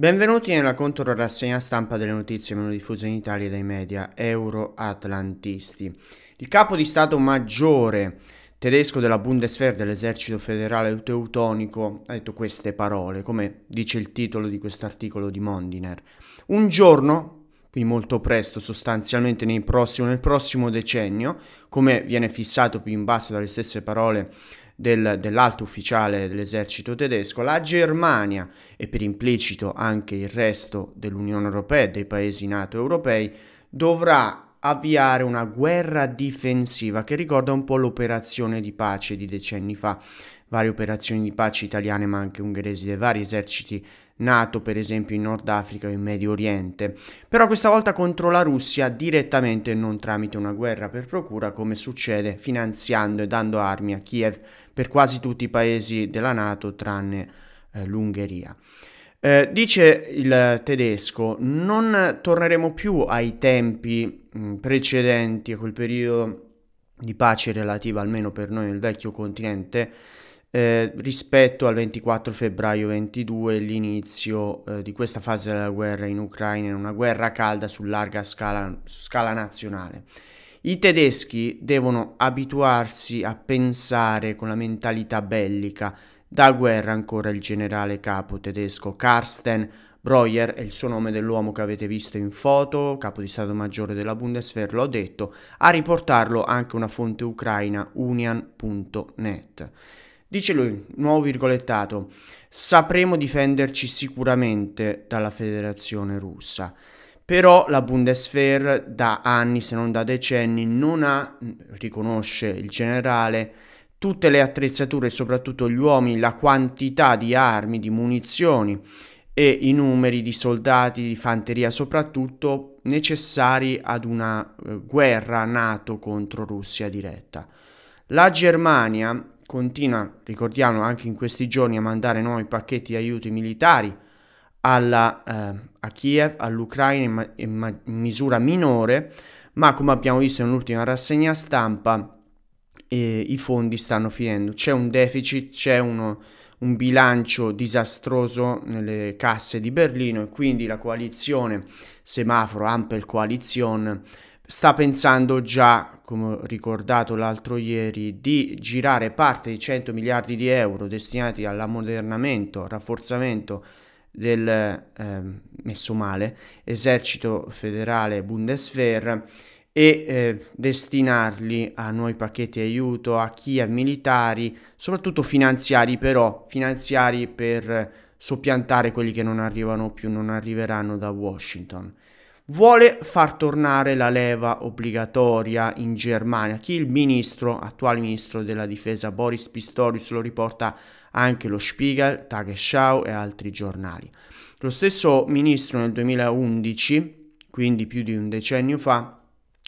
Benvenuti nella contro rassegna stampa delle notizie meno diffuse in Italia dai media euroatlantisti. Il capo di Stato Maggiore tedesco della Bundeswehr dell'esercito federale teutonico ha detto queste parole, come dice il titolo di questo articolo di Mondiner. Un giorno, quindi molto presto, sostanzialmente prossimo, nel prossimo decennio, come viene fissato più in basso dalle stesse parole del, dell'alto ufficiale dell'esercito tedesco, la Germania e per implicito anche il resto dell'Unione Europea e dei paesi NATO europei dovrà avviare una guerra difensiva che ricorda un po' l'operazione di pace di decenni fa, varie operazioni di pace italiane ma anche ungheresi dei vari eserciti nato per esempio in Nord Africa o in Medio Oriente, però questa volta contro la Russia direttamente e non tramite una guerra per procura come succede finanziando e dando armi a Kiev per quasi tutti i paesi della Nato tranne eh, l'Ungheria. Eh, dice il tedesco, non torneremo più ai tempi mh, mm, precedenti a quel periodo di pace relativa almeno per noi nel vecchio continente eh, rispetto al 24 febbraio 22, l'inizio eh, di questa fase della guerra in Ucraina, in una guerra calda su larga scala, su scala nazionale. I tedeschi devono abituarsi a pensare con la mentalità bellica. Da guerra ancora il generale capo tedesco Karsten Breuer è il suo nome dell'uomo che avete visto in foto, capo di Stato Maggiore della Bundeswehr, l'ho detto, a riportarlo anche una fonte ucraina union.net. Dice lui, nuovo virgolettato, sapremo difenderci sicuramente dalla federazione russa. Però la Bundeswehr da anni, se non da decenni, non ha, riconosce il generale, tutte le attrezzature, soprattutto gli uomini, la quantità di armi, di munizioni e i numeri di soldati di fanteria soprattutto necessari ad una eh, guerra NATO contro Russia diretta. La Germania continua, ricordiamo, anche in questi giorni a mandare nuovi pacchetti di aiuti militari alla, eh, a Kiev, all'Ucraina in, ma- in, ma- in, misura minore, ma come abbiamo visto nell'ultima rassegna stampa, eh, i fondi stanno finendo. C'è un deficit, c'è uno, un bilancio disastroso nelle casse di Berlino e quindi la coalizione semaforo Ampel Coalition sta pensando già, come ho ricordato l'altro ieri, di girare parte dei 100 miliardi di euro destinati all'ammodernamento, al rafforzamento del eh, messo male esercito federale Bundeswehr e eh, destinarli a nuovi pacchetti aiuto a chi ha militari, soprattutto finanziari però, finanziari per soppiantare quelli che non arrivano più, non arriveranno da Washington vuole far tornare la leva obbligatoria in Germania. Chi il ministro, attuale ministro della difesa Boris Pistorius, lo riporta anche lo Spiegel, Tagesschau e altri giornali. Lo stesso ministro nel 2011, quindi più di un decennio fa,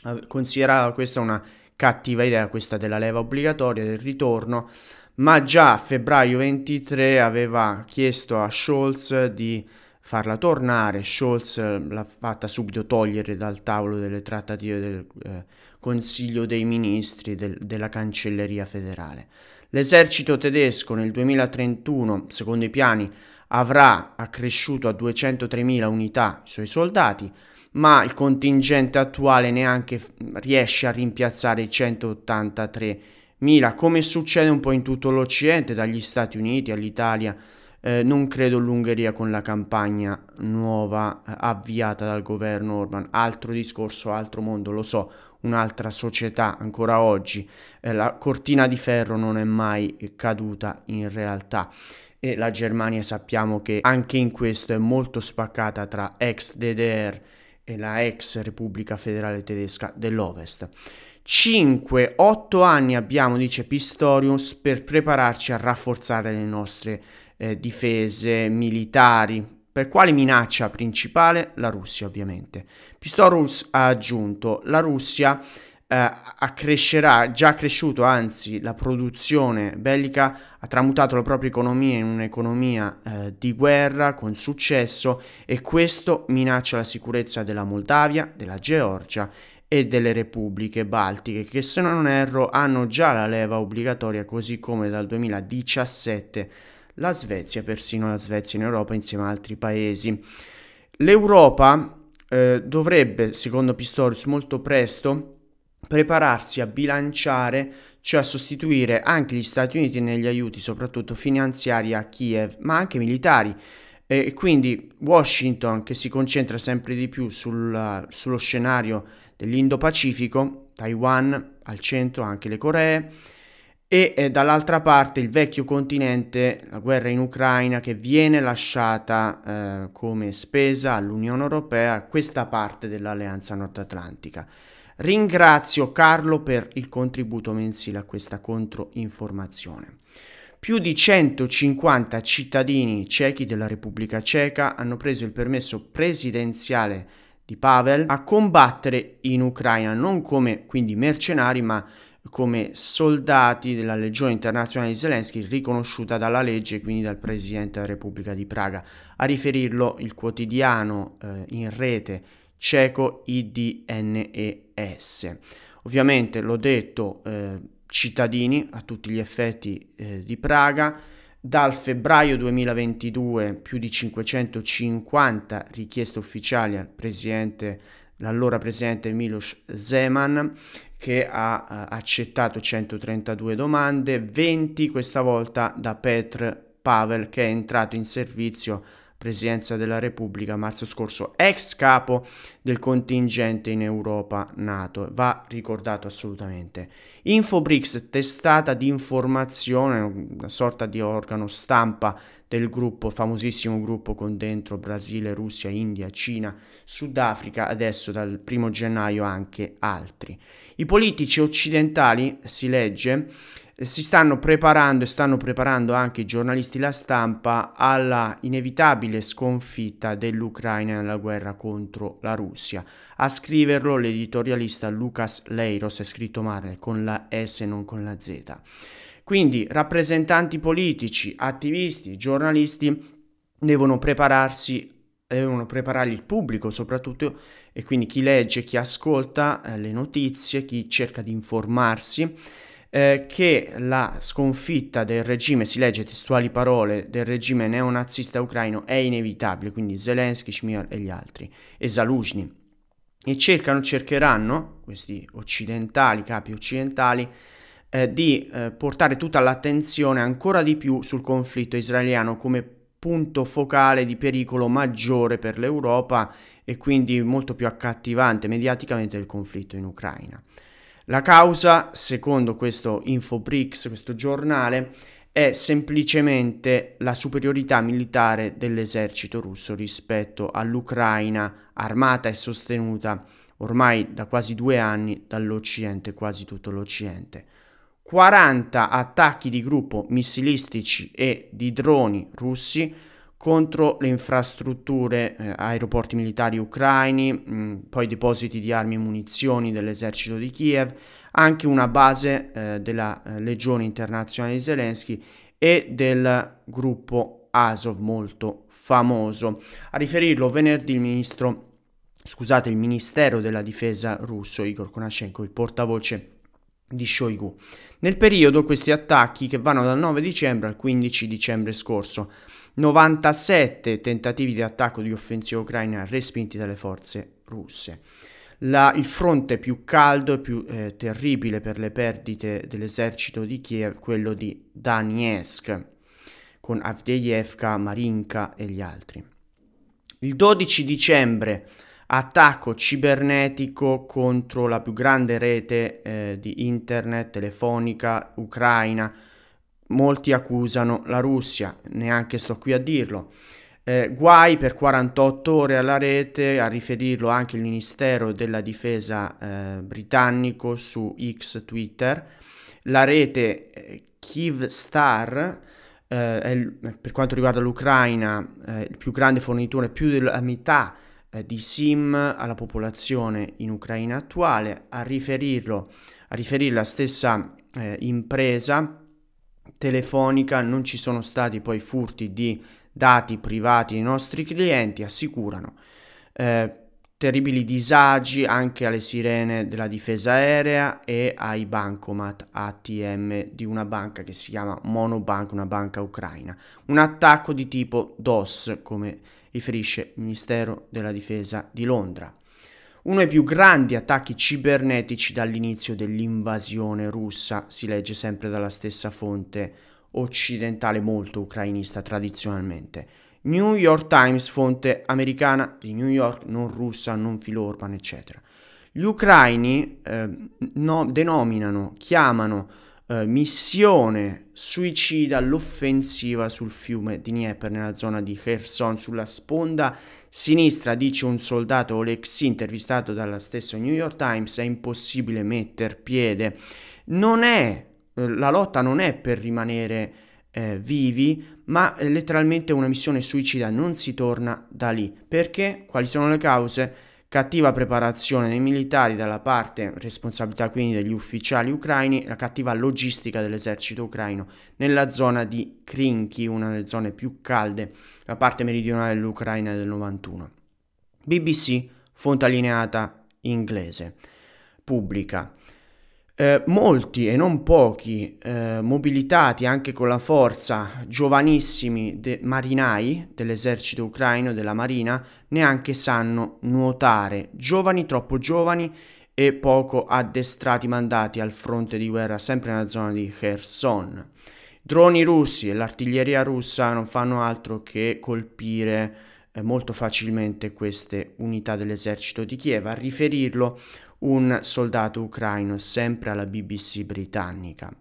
eh, considerava questa una cattiva idea, questa della leva obbligatoria, del ritorno, ma già a febbraio 23 aveva chiesto a Scholz di farla tornare. Scholz eh, l'ha fatta subito togliere dal tavolo delle trattative del eh, Consiglio dei Ministri del, della Cancelleria federale. L'esercito tedesco nel 2031, secondo i piani, avrà accresciuto a 203.000 unità i suoi soldati, ma il contingente attuale neanche riesce a rimpiazzare i 183.000, come succede un po' in tutto l'Occidente, dagli Stati Uniti all'Italia, eh, non credo l'Ungheria con la campagna nuova eh, avviata dal governo Orban, altro discorso, altro mondo, lo so, un'altra società ancora oggi, eh, la cortina di ferro non è mai caduta in realtà e la Germania sappiamo che anche in questo è molto spaccata tra ex DDR e la ex Repubblica Federale Tedesca dell'Ovest. 5-8 anni abbiamo, dice Pistorius, per prepararci a rafforzare le nostre eh, difese militari, per quale minaccia principale? La Russia ovviamente. Pistorius ha aggiunto la Russia eh, accrescerà, già cresciuto anzi la produzione bellica, ha tramutato la propria economia in un'economia eh, di guerra con successo e questo minaccia la sicurezza della Moldavia, della Georgia e delle repubbliche baltiche che se non erro hanno già la leva obbligatoria così come dal 2017 la Svezia, persino la Svezia in Europa insieme ad altri paesi. L'Europa eh, dovrebbe, secondo Pistorius, molto presto prepararsi a bilanciare, cioè a sostituire anche gli Stati Uniti negli aiuti, soprattutto finanziari a Kiev, ma anche militari. E quindi Washington, che si concentra sempre di più sul, sullo scenario dell'Indo-Pacifico, Taiwan al centro, anche le Coree, e eh, dall'altra parte il vecchio continente, la guerra in Ucraina che viene lasciata eh, come spesa all'Unione Europea, questa parte dell'Alleanza Nord Atlantica. Ringrazio Carlo per il contributo mensile a questa controinformazione. Più di 150 cittadini cechi della Repubblica Ceca hanno preso il permesso presidenziale di Pavel a combattere in Ucraina, non come quindi mercenari, ma come soldati della Legione Internazionale di Zelensky riconosciuta dalla legge e quindi dal Presidente della Repubblica di Praga. A riferirlo il quotidiano eh, in rete ceco IDNES. Ovviamente l'ho detto, eh, cittadini a tutti gli effetti eh, di Praga, dal febbraio 2022 più di 550 richieste ufficiali al Presidente l'allora presidente Milos Zeman che ha eh, accettato 132 domande, 20 questa volta da Petr Pavel che è entrato in servizio Presidenza della Repubblica marzo scorso, ex capo del contingente in Europa NATO, va ricordato assolutamente. Infobrix, testata di informazione, una sorta di organo stampa del gruppo, famosissimo gruppo con dentro Brasile, Russia, India, Cina, Sudafrica, adesso dal primo gennaio anche altri. I politici occidentali, si legge, eh, si stanno preparando e stanno preparando anche i giornalisti la stampa alla inevitabile sconfitta dell'Ucraina nella guerra contro la Russia. A scriverlo l'editorialista Lucas Leiros, è scritto male con la S non con la Z. Quindi rappresentanti politici, attivisti, giornalisti devono prepararsi devono preparare il pubblico soprattutto e quindi chi legge, chi ascolta eh, le notizie, chi cerca di informarsi eh, che la sconfitta del regime, si legge testuali parole, del regime neonazista ucraino è inevitabile, quindi Zelensky, Shmir e gli altri, e Zaluzhny. E cercano, cercheranno, questi occidentali, capi occidentali, eh, di eh, portare tutta l'attenzione ancora di più sul conflitto israeliano come punto focale di pericolo maggiore per l'Europa e quindi molto più accattivante mediaticamente del conflitto in Ucraina. La causa, secondo questo Infobrix, questo giornale, è semplicemente la superiorità militare dell'esercito russo rispetto all'Ucraina armata e sostenuta ormai da quasi due anni dall'Occidente, quasi tutto l'Occidente. 40 attacchi di gruppo missilistici e di droni russi contro le infrastrutture, eh, aeroporti militari ucraini, mh, mm, poi depositi di armi e munizioni dell'esercito di Kiev, anche una base eh, della eh, Legione Internazionale di Zelensky e del gruppo Azov molto famoso. A riferirlo venerdì il ministro scusate, il Ministero della Difesa russo Igor Konashenko, il portavoce di Shoigu. Nel periodo questi attacchi che vanno dal 9 dicembre al 15 dicembre scorso 97 tentativi di attacco di offensiva ucraina respinti dalle forze russe. La, il fronte più caldo e più eh, terribile per le perdite dell'esercito di Kiev, quello di Donetsk, con Avdeyevka, Marinka e gli altri. Il 12 dicembre attacco cibernetico contro la più grande rete eh, di internet telefonica ucraina molti accusano la Russia, neanche sto qui a dirlo. Eh, guai per 48 ore alla rete a riferirlo anche il Ministero della Difesa eh, britannico su X Twitter. La rete eh, Kiev Star, eh, il, per quanto riguarda l'Ucraina, eh, il più grande fornitore, più della metà eh, di SIM alla popolazione in Ucraina attuale, a riferirlo, a riferire la stessa impresa Telefonica non ci sono stati poi furti di dati privati dei nostri clienti, assicurano. Eh, terribili disagi anche alle sirene della difesa aerea e ai bancomat ATM di una banca che si chiama Monobank, una banca ucraina. Un attacco di tipo DOS, come riferisce il Ministero della Difesa di Londra uno dei più grandi attacchi cibernetici dall'inizio dell'invasione russa, si legge sempre dalla stessa fonte occidentale molto ucrainista tradizionalmente. New York Times, fonte americana di New York, non russa, non filo urban, eccetera. Gli ucraini eh, no, denominano, chiamano eh, missione suicida l'offensiva sul fiume di Dnieper nella zona di Kherson sulla sponda sinistra dice un soldato Oleksi intervistato dalla stessa New York Times è impossibile metter piede non è eh, la lotta non è per rimanere eh, vivi ma è eh, letteralmente una missione suicida non si torna da lì perché quali sono le cause cattiva preparazione dei militari dalla parte, responsabilità quindi degli ufficiali ucraini, la cattiva logistica dell'esercito ucraino nella zona di Krinki, una delle zone più calde, la parte meridionale dell'Ucraina del 91. BBC, fonte allineata inglese, pubblica. Eh, molti e non pochi eh, mobilitati anche con la forza, giovanissimi de marinai dell'esercito ucraino, della marina, neanche sanno nuotare, giovani, troppo giovani e poco addestrati mandati al fronte di guerra, sempre nella zona di Kherson. Droni russi e l'artiglieria russa non fanno altro che colpire eh, molto facilmente queste unità dell'esercito di Kiev. A riferirlo un soldato ucraino, sempre alla BBC britannica.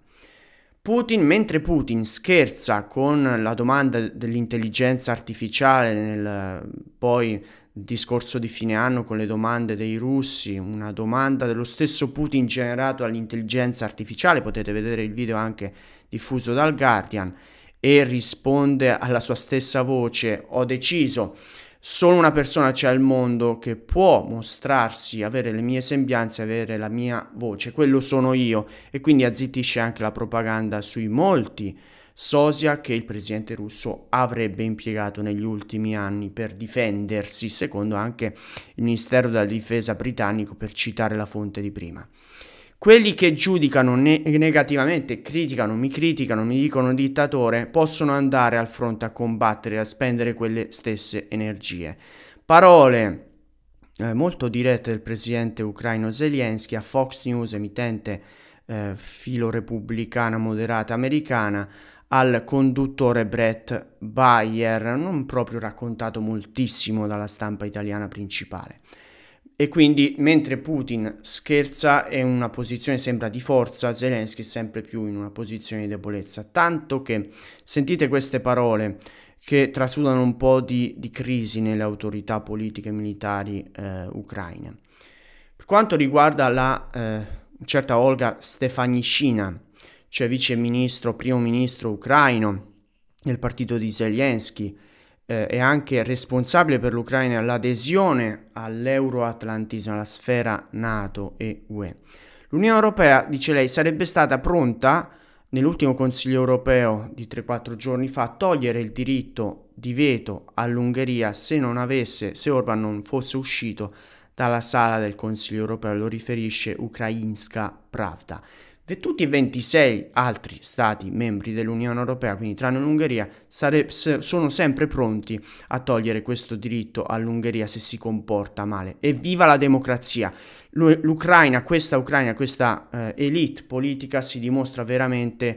Putin, mentre Putin scherza con la domanda dell'intelligenza artificiale nel poi discorso di fine anno con le domande dei russi, una domanda dello stesso Putin generato all'intelligenza artificiale, potete vedere il video anche diffuso dal Guardian, e risponde alla sua stessa voce, ho deciso solo una persona c'è al mondo che può mostrarsi, avere le mie sembianze, avere la mia voce, quello sono io e quindi azzittisce anche la propaganda sui molti sosia che il presidente russo avrebbe impiegato negli ultimi anni per difendersi, secondo anche il Ministero della Difesa britannico per citare la fonte di prima. Quelli che giudicano ne negativamente, criticano, mi criticano, mi dicono dittatore, possono andare al fronte a combattere, a spendere quelle stesse energie. Parole eh, molto dirette del presidente ucraino Zelensky a Fox News, emittente eh, repubblicana moderata americana, al conduttore Brett Bayer, non proprio raccontato moltissimo dalla stampa italiana principale. E quindi mentre Putin scherza è in una posizione sembra di forza, Zelensky è sempre più in una posizione di debolezza. Tanto che sentite queste parole che trasudano un po' di, di crisi nelle autorità politiche e militari eh, ucraine. Per quanto riguarda la eh, certa Olga Stefanishina, cioè vice ministro, primo ministro ucraino nel partito di Zelensky, eh, è anche responsabile per l'Ucraina l'adesione all'euroatlantismo, alla sfera NATO e UE. L'Unione Europea, dice lei, sarebbe stata pronta nell'ultimo Consiglio Europeo di 3-4 giorni fa a togliere il diritto di veto all'Ungheria se non avesse, se Orban non fosse uscito dalla sala del Consiglio Europeo, lo riferisce Ukrainska Pravda. Di tutti i 26 altri stati membri dell'Unione Europea, quindi tranne l'Ungheria, sare- sono sempre pronti a togliere questo diritto all'Ungheria se si comporta male. Evviva la democrazia! L- L'Ucraina, questa Ucraina, questa eh, elite politica si dimostra veramente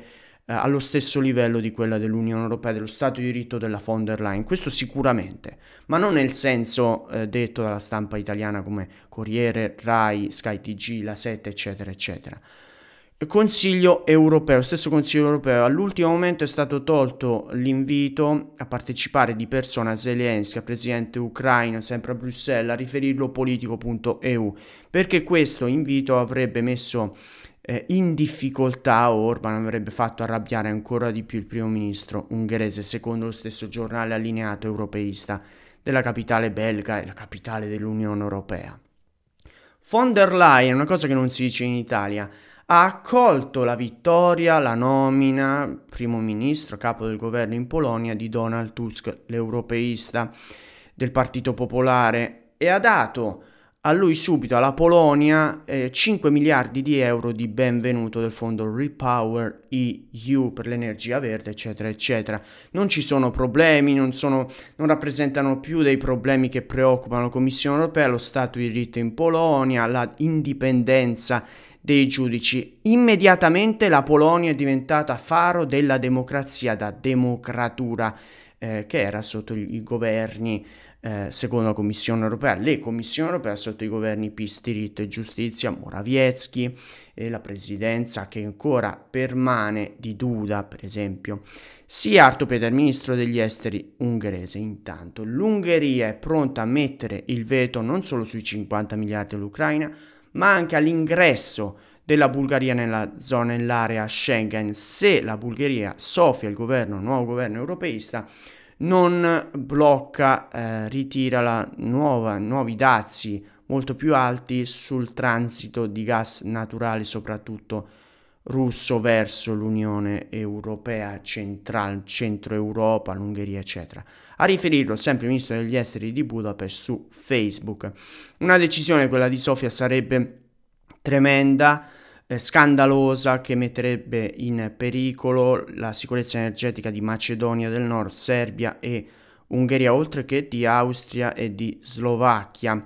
eh, allo stesso livello di quella dell'Unione Europea, dello Stato di diritto della von der Leyen. Questo sicuramente, ma non nel senso eh, detto dalla stampa italiana come Corriere, Rai, Sky TG, La 7, eccetera, eccetera. Consiglio europeo, stesso Consiglio europeo, all'ultimo momento è stato tolto l'invito a partecipare di persona a Zelensky, presidente ucraino, sempre a Bruxelles, a riferirlo politico.eu, perché questo invito avrebbe messo eh, in difficoltà Orban, avrebbe fatto arrabbiare ancora di più il primo ministro ungherese, secondo lo stesso giornale allineato europeista della capitale belga e la capitale dell'Unione Europea. Von der Leyen, una cosa che non si dice in Italia, ha accolto la vittoria, la nomina, primo ministro, capo del governo in Polonia, di Donald Tusk, l'europeista del Partito Popolare, e ha dato a lui subito, alla Polonia, eh, 5 miliardi di euro di benvenuto del fondo Repower EU per l'energia verde, eccetera, eccetera. Non ci sono problemi, non, sono, non rappresentano più dei problemi che preoccupano la Commissione europea, lo Stato di diritto in Polonia, l'indipendenza indipendenza dei giudici. Immediatamente la Polonia è diventata faro della democrazia, da democratura eh, che era sotto i governi, eh, secondo la Commissione europea, le Commissioni europee sotto i governi PiS, diritto e giustizia, Morawiecki e la presidenza che ancora permane di Duda, per esempio. Sia Peter, ministro degli esteri ungherese, intanto l'Ungheria è pronta a mettere il veto non solo sui 50 miliardi all'Ucraina, ma anche all'ingresso della Bulgaria nella zona e nell'area Schengen se la Bulgaria soffia il governo, il nuovo governo europeista non blocca, eh, ritira la nuova, nuovi dazi molto più alti sul transito di gas naturale soprattutto russo verso l'Unione Europea, Central, Centro Europa, l'Ungheria, eccetera. A riferirlo sempre il ministro degli esteri di Budapest su Facebook. Una decisione, quella di Sofia, sarebbe tremenda, eh, scandalosa, che metterebbe in pericolo la sicurezza energetica di Macedonia del Nord, Serbia e Ungheria, oltre che di Austria e di Slovacchia.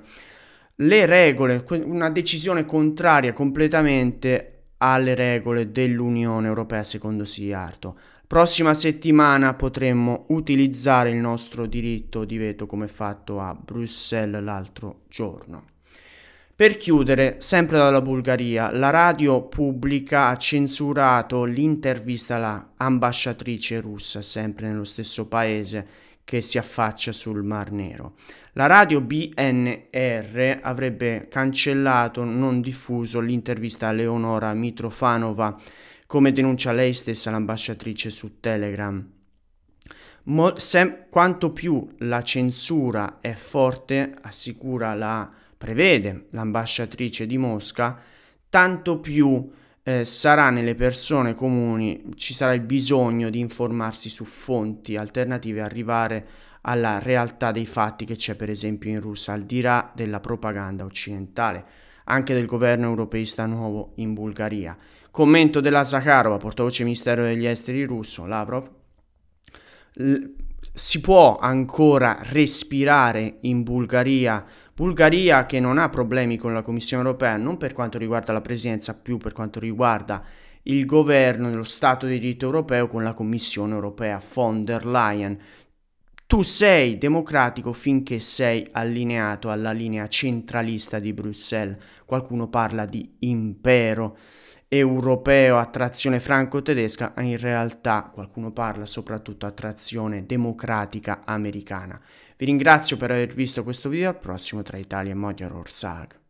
Le regole, una decisione contraria completamente alle regole dell'Unione Europea secondo Siarto. Prossima settimana potremmo utilizzare il nostro diritto di veto come fatto a Bruxelles l'altro giorno. Per chiudere, sempre dalla Bulgaria, la radio pubblica ha censurato l'intervista all'ambasciatrice russa, sempre nello stesso paese, che si affaccia sul Mar Nero. La radio BNR avrebbe cancellato, non diffuso, l'intervista a Leonora Mitrofanova, come denuncia lei stessa l'ambasciatrice su Telegram. Mo quanto più la censura è forte, assicura la prevede l'ambasciatrice di Mosca, tanto più eh, sarà nelle persone comuni, ci sarà il bisogno di informarsi su fonti alternative e arrivare a alla realtà dei fatti che c'è per esempio in Russia, al di là della propaganda occidentale, anche del governo europeista nuovo in Bulgaria. Commento della Zakharova, portavoce Ministero degli Esteri russo, Lavrov. si può ancora respirare in Bulgaria Bulgaria che non ha problemi con la Commissione europea, non per quanto riguarda la presidenza, più per quanto riguarda il governo dello Stato di diritto europeo con la Commissione europea von der Leyen, tu sei democratico finché sei allineato alla linea centralista di Bruxelles. Qualcuno parla di impero europeo a trazione franco-tedesca, in realtà qualcuno parla soprattutto a trazione democratica americana. Vi ringrazio per aver visto questo video, al prossimo tra Italia e Magyar Ország.